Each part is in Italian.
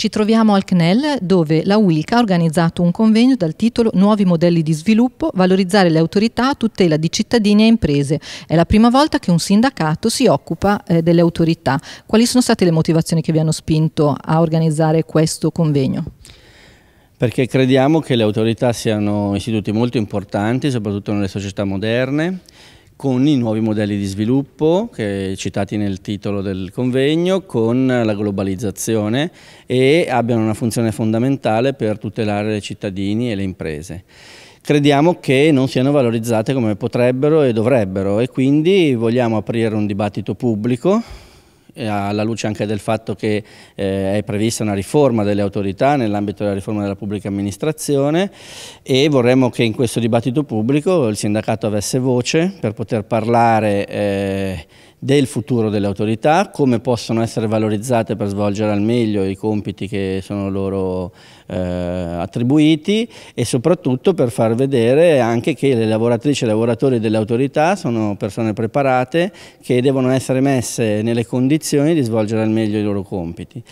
Ci troviamo al CNEL dove la Wilca ha organizzato un convegno dal titolo Nuovi modelli di sviluppo, valorizzare le autorità a tutela di cittadini e imprese. È la prima volta che un sindacato si occupa eh, delle autorità. Quali sono state le motivazioni che vi hanno spinto a organizzare questo convegno? Perché crediamo che le autorità siano istituti molto importanti, soprattutto nelle società moderne con i nuovi modelli di sviluppo che citati nel titolo del convegno, con la globalizzazione e abbiano una funzione fondamentale per tutelare i cittadini e le imprese. Crediamo che non siano valorizzate come potrebbero e dovrebbero e quindi vogliamo aprire un dibattito pubblico eh, alla luce anche del fatto che eh, è prevista una riforma delle autorità nell'ambito della riforma della pubblica amministrazione e vorremmo che in questo dibattito pubblico il sindacato avesse voce per poter parlare eh, del futuro delle autorità, come possono essere valorizzate per svolgere al meglio i compiti che sono loro eh, attribuiti e soprattutto per far vedere anche che le lavoratrici e i lavoratori delle autorità sono persone preparate che devono essere messe nelle condizioni di svolgere al meglio i loro compiti.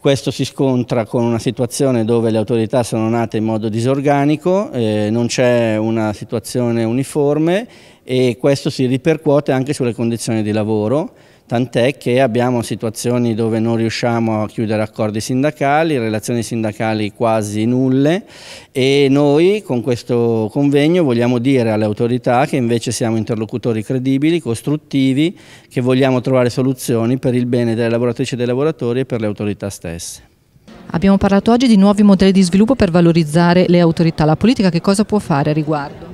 Questo si scontra con una situazione dove le autorità sono nate in modo disorganico, eh, non c'è una situazione uniforme e questo si ripercuote anche sulle condizioni di lavoro, tant'è che abbiamo situazioni dove non riusciamo a chiudere accordi sindacali, relazioni sindacali quasi nulle e noi con questo convegno vogliamo dire alle autorità che invece siamo interlocutori credibili, costruttivi, che vogliamo trovare soluzioni per il bene delle lavoratrici e dei lavoratori e per le autorità stesse. Abbiamo parlato oggi di nuovi modelli di sviluppo per valorizzare le autorità. La politica che cosa può fare a riguardo?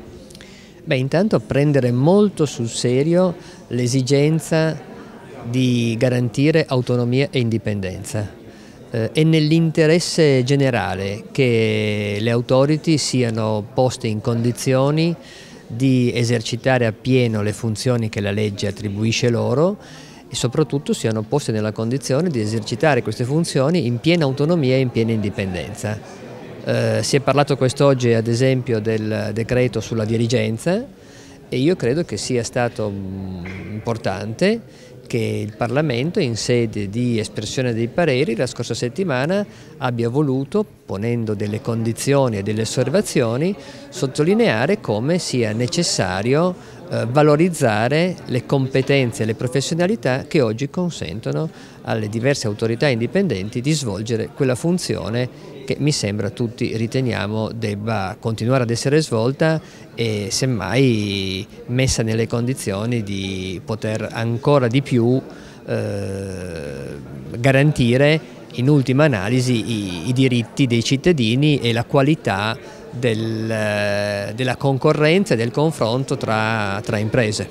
Beh, intanto prendere molto sul serio l'esigenza di garantire autonomia e indipendenza. Eh, è nell'interesse generale che le autorità siano poste in condizioni di esercitare appieno le funzioni che la legge attribuisce loro e soprattutto siano poste nella condizione di esercitare queste funzioni in piena autonomia e in piena indipendenza. Eh, si è parlato quest'oggi ad esempio del decreto sulla dirigenza e io credo che sia stato mm, importante che il Parlamento in sede di espressione dei pareri la scorsa settimana abbia voluto, ponendo delle condizioni e delle osservazioni, sottolineare come sia necessario eh, valorizzare le competenze e le professionalità che oggi consentono alle diverse autorità indipendenti di svolgere quella funzione che mi sembra tutti riteniamo debba continuare ad essere svolta e semmai messa nelle condizioni di poter ancora di più eh, garantire in ultima analisi i, i, diritti dei cittadini e la qualità del, eh, della concorrenza e del confronto tra, tra imprese.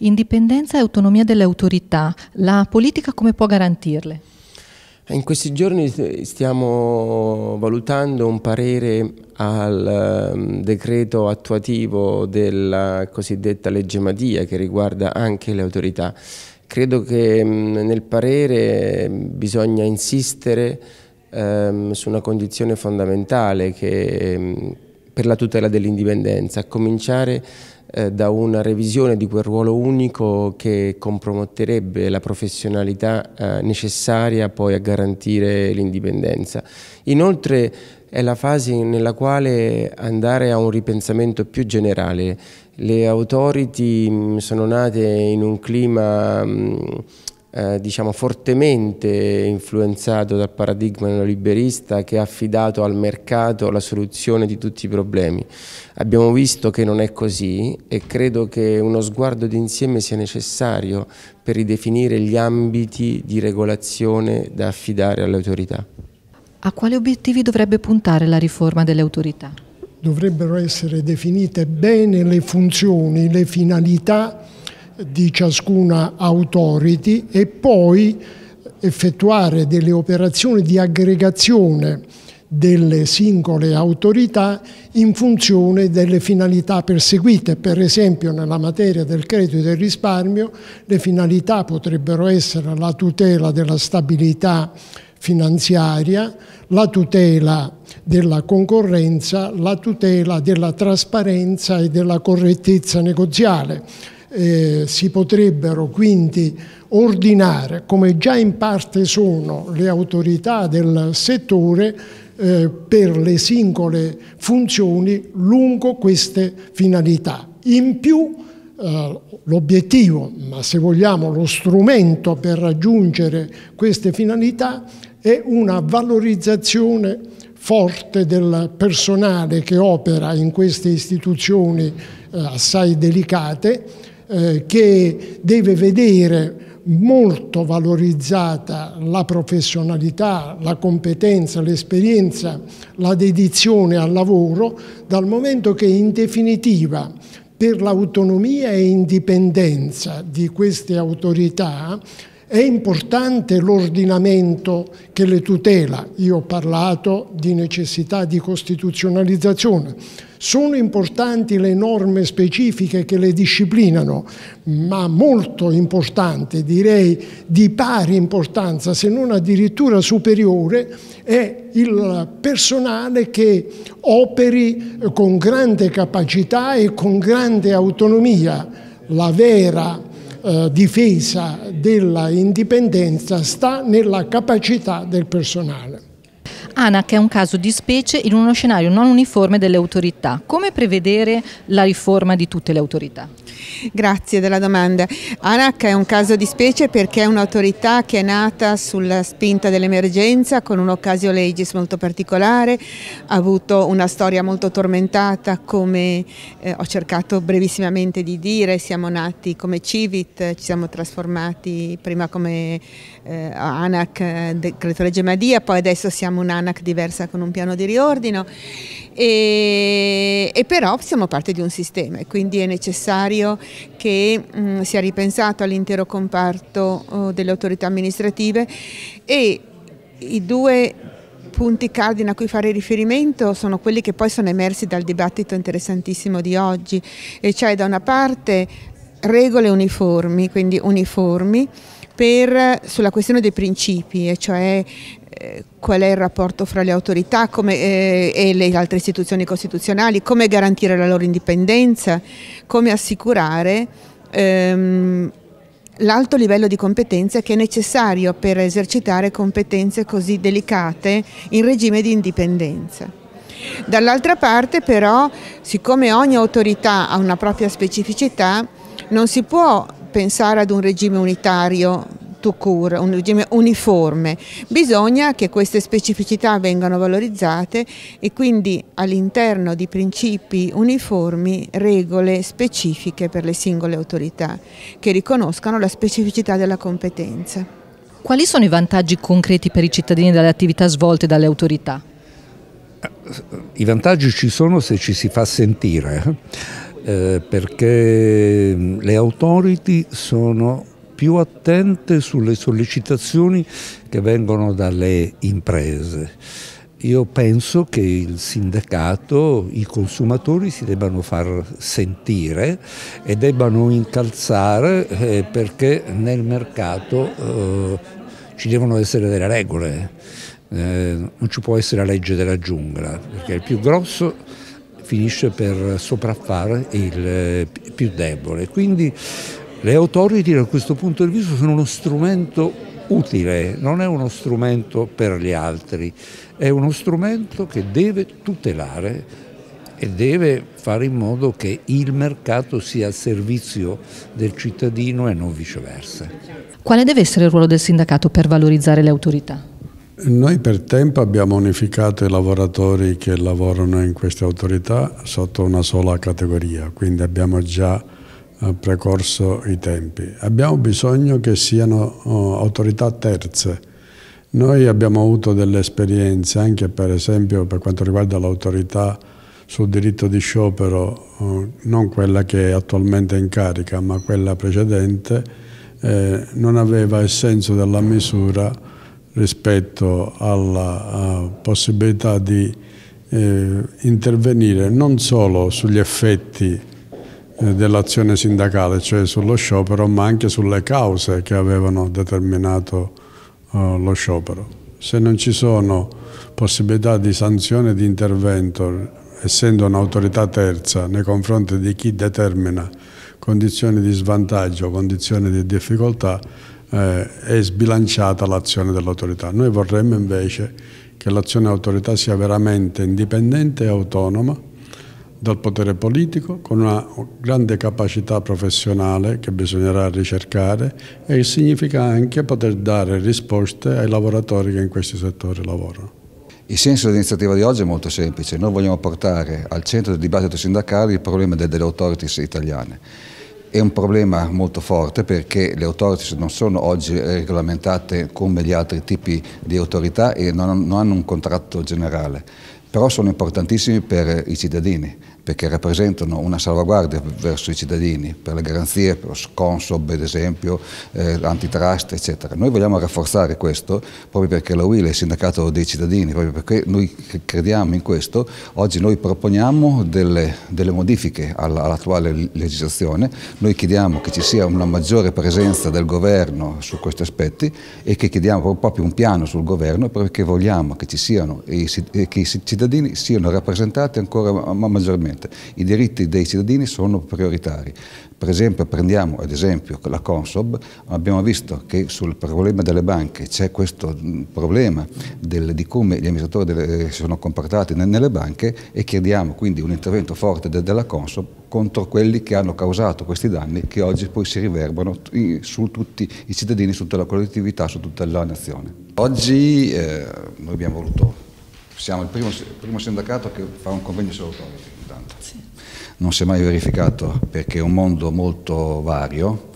Indipendenza e autonomia delle autorità, la politica come può garantirle? In questi giorni stiamo valutando un parere al ehm, decreto attuativo della cosiddetta legge Madia che riguarda anche le autorità. Credo che mm, nel parere mm, bisogna insistere ehm, su una condizione fondamentale che, mm, per la tutela dell'indipendenza, a cominciare eh, da una revisione di quel ruolo unico che comprometterebbe la professionalità eh, necessaria poi a garantire l'indipendenza. Inoltre è la fase nella quale andare a un ripensamento più generale. Le authority sono nate in un clima eh, diciamo, fortemente influenzato dal paradigma neoliberista che ha affidato al mercato la soluzione di tutti i problemi. Abbiamo visto che non è così e credo che uno sguardo d'insieme sia necessario per ridefinire gli ambiti di regolazione da affidare alle autorità. A quali obiettivi dovrebbe puntare la riforma delle autorità? Dovrebbero essere definite bene le funzioni, le finalità di ciascuna authority e poi effettuare delle operazioni di aggregazione delle singole autorità in funzione delle finalità perseguite. Per esempio nella materia del credito e del risparmio le finalità potrebbero essere la tutela della stabilità finanziaria, la tutela della concorrenza, la tutela della trasparenza e della correttezza negoziale eh, si potrebbero quindi ordinare, come già in parte sono le autorità del settore, eh, per le singole funzioni lungo queste finalità. In più eh, l'obiettivo, ma se vogliamo lo strumento per raggiungere queste finalità è una valorizzazione forte del personale che opera in queste istituzioni eh, assai delicate eh, che deve vedere molto valorizzata la professionalità, la competenza, l'esperienza, la dedizione al lavoro, dal momento che in definitiva per l'autonomia e indipendenza di queste autorità è importante l'ordinamento che le tutela. Io ho parlato di necessità di costituzionalizzazione sono importanti le norme specifiche che le disciplinano, ma molto importante, direi di pari importanza, se non addirittura superiore, è il personale che operi con grande capacità e con grande autonomia. La vera eh, difesa dell'indipendenza sta nella capacità del personale. ANAC è un caso di specie in uno scenario non uniforme delle autorità. Come prevedere la riforma di tutte le autorità? Grazie della domanda. ANAC è un caso di specie perché è un'autorità che è nata sulla spinta dell'emergenza con un occasio legis molto particolare, ha avuto una storia molto tormentata come eh, ho cercato brevissimamente di dire, siamo nati come Civit, ci siamo trasformati prima come eh, ANAC, eh, decreto legge Madia, poi adesso siamo un'ANAC l'ANAC diversa con un piano di riordino e, e, però siamo parte di un sistema e quindi è necessario che mh, mm, sia ripensato all'intero comparto oh, delle autorità amministrative e i due punti cardine a cui fare riferimento sono quelli che poi sono emersi dal dibattito interessantissimo di oggi, e cioè da una parte regole uniformi, quindi uniformi, per, sulla questione dei principi, e cioè qual è il rapporto fra le autorità come, eh, e le altre istituzioni costituzionali, come garantire la loro indipendenza, come assicurare ehm, l'alto livello di competenza che è necessario per esercitare competenze così delicate in regime di indipendenza. Dall'altra parte però, siccome ogni autorità ha una propria specificità, non si può pensare ad un regime unitario court, un, uniforme. Bisogna che queste specificità vengano valorizzate e quindi all'interno di principi uniformi regole specifiche per le singole autorità che riconoscano la specificità della competenza. Quali sono i vantaggi concreti per i cittadini dalle attività svolte dalle autorità? I vantaggi ci sono se ci si fa sentire, eh, perché mm, le authority sono più attente sulle sollecitazioni che vengono dalle imprese. Io penso che il sindacato, i consumatori si debbano far sentire e debbano incalzare eh, perché nel mercato eh, ci devono essere delle regole, eh, non ci può essere la legge della giungla, perché il più grosso finisce per sopraffare il più debole. Quindi le authority da questo punto di vista sono uno strumento utile, non è uno strumento per gli altri, è uno strumento che deve tutelare e deve fare in modo che il mercato sia a servizio del cittadino e non viceversa. Quale deve essere il ruolo del sindacato per valorizzare le autorità? Noi per tempo abbiamo unificato i lavoratori che lavorano in queste autorità sotto una sola categoria, quindi abbiamo già eh, precorso i tempi. Abbiamo bisogno che siano oh, autorità terze. Noi abbiamo avuto delle esperienze anche per esempio per quanto riguarda l'autorità sul diritto di sciopero, oh, non quella che è attualmente in carica ma quella precedente, eh, non aveva il senso della misura rispetto alla uh, possibilità di eh, intervenire non solo sugli effetti eh, dell'azione sindacale, cioè sullo sciopero, ma anche sulle cause che avevano determinato uh, lo sciopero. Se non ci sono possibilità di sanzione e di intervento, essendo un'autorità terza nei confronti di chi determina condizioni di svantaggio, condizioni di difficoltà, eh, è sbilanciata l'azione dell'autorità. Noi vorremmo invece che l'azione dell'autorità sia veramente indipendente e autonoma, dal potere politico con una grande capacità professionale che bisognerà ricercare e significa anche poter dare risposte ai lavoratori che in questi settori lavorano. Il senso dell'iniziativa di oggi è molto semplice, noi vogliamo portare al centro del dibattito sindacale il problema delle authorities italiane. È un problema molto forte perché le authorities non sono oggi regolamentate come gli altri tipi di autorità e non hanno un contratto generale però sono importantissimi per i cittadini perché rappresentano una salvaguardia verso i cittadini, per le garanzie, per lo sconsob ad esempio, eh, antitrust eccetera. Noi vogliamo rafforzare questo proprio perché la UIL è il sindacato dei cittadini, proprio perché noi crediamo in questo, oggi noi proponiamo delle, delle modifiche all'attuale legislazione, noi chiediamo che ci sia una maggiore presenza del governo su questi aspetti e che chiediamo proprio un piano sul governo perché vogliamo che, siano, che i cittadini siano rappresentati ancora maggiormente importante. I diritti dei cittadini sono prioritari. Per esempio, prendiamo ad esempio la Consob, abbiamo visto che sul problema delle banche c'è questo mm, problema del, di come gli amministratori delle, eh, sono comportati nelle banche e chiediamo quindi un intervento forte de, della Consob contro quelli che hanno causato questi danni che oggi poi si riverberano su tutti i cittadini, su tutta la collettività, su tutta la nazione. Oggi eh, noi abbiamo voluto, siamo il primo, primo sindacato che fa un convegno sull'autonomia non si è mai verificato perché è un mondo molto vario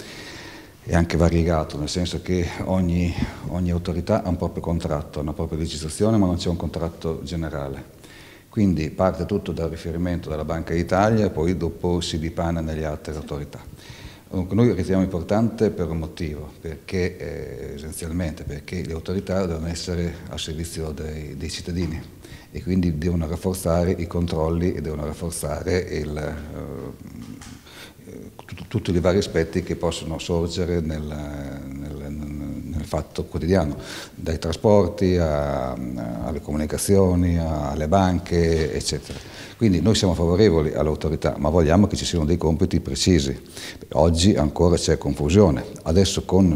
e anche variegato, nel senso che ogni, ogni autorità ha un proprio contratto, una propria legislazione, ma non c'è un contratto generale. Quindi parte tutto dal riferimento della Banca d'Italia e poi dopo si dipana nelle altre autorità. Dunque noi riteniamo importante per un motivo, perché, eh, essenzialmente perché le autorità devono essere al servizio dei, dei cittadini, e quindi devono rafforzare i controlli e devono rafforzare il, eh, tutti i vari aspetti che possono sorgere nel, nel, nel fatto quotidiano, dai trasporti a, alle comunicazioni, alle banche, eccetera. Quindi noi siamo favorevoli all'autorità, ma vogliamo che ci siano dei compiti precisi. Oggi ancora c'è confusione. Adesso con,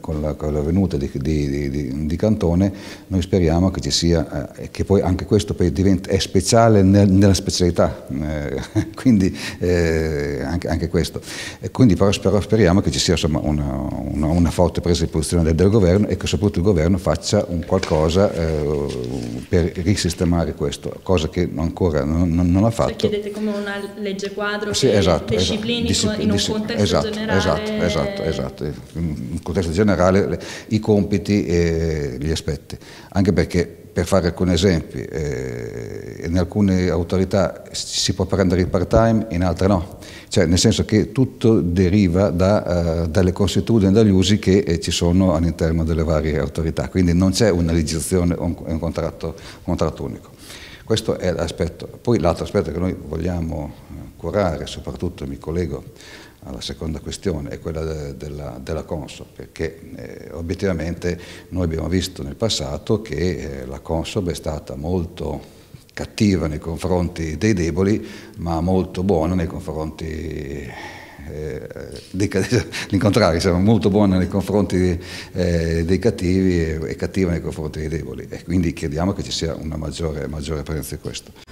con, la, con la, venuta di, di, di, di, Cantone noi speriamo che ci sia, eh, che poi anche questo diventa, è speciale nel, nella specialità, eh, quindi eh, anche, anche, questo. E quindi però, però, speriamo che ci sia insomma, una, una, una, forte presa di posizione del, del, governo e che soprattutto il governo faccia un qualcosa eh, per risistemare questo, cosa che ancora non, non non l'ha cioè, fatto. Cioè chiedete come una legge quadro sì, che esatto, disciplini esatto, in un contesto esatto, generale. Esatto, esatto, esatto, in un contesto generale le, i compiti e gli aspetti, anche perché per fare alcuni esempi, eh, in alcune autorità si può prendere il part-time, in altre no. Cioè, nel senso che tutto deriva da, eh, dalle consuetudini, e dagli usi che eh, ci sono all'interno delle varie autorità, quindi non c'è una legislazione o un, un, contratto, un contratto unico. Questo è l'aspetto. Poi l'altro aspetto che noi vogliamo eh, curare, soprattutto mi collego alla seconda questione, è quella de, della, della Consob, perché eh, obiettivamente noi abbiamo visto nel passato che eh, la Consob è stata molto cattiva nei confronti dei deboli, ma molto buona nei confronti eh, l'incontrario, eh, siamo molto buoni nei confronti eh, dei cattivi e, e cattivi nei confronti dei deboli e quindi crediamo che ci sia una maggiore, maggiore presenza di questo.